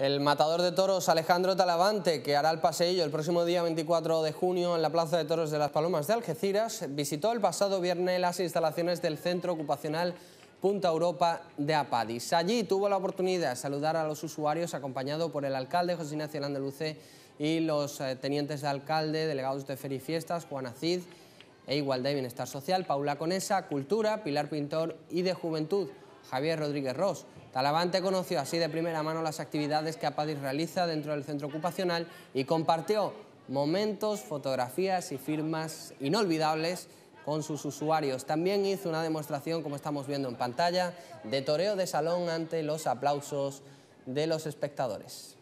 El matador de toros Alejandro Talavante, que hará el paseillo el próximo día 24 de junio en la Plaza de Toros de las Palomas de Algeciras, visitó el pasado viernes las instalaciones del Centro Ocupacional Punta Europa de Apadis. Allí tuvo la oportunidad de saludar a los usuarios acompañado por el alcalde José Ignacio Landeluce y los eh, tenientes de alcalde, delegados de ferifiestas y Fiestas, Juan Acid e Igualdad y Bienestar Social, Paula Conesa, Cultura, Pilar Pintor y de Juventud. Javier Rodríguez Ross. Talavante conoció así de primera mano las actividades que APADIS realiza dentro del centro ocupacional y compartió momentos, fotografías y firmas inolvidables con sus usuarios. También hizo una demostración, como estamos viendo en pantalla, de toreo de salón ante los aplausos de los espectadores.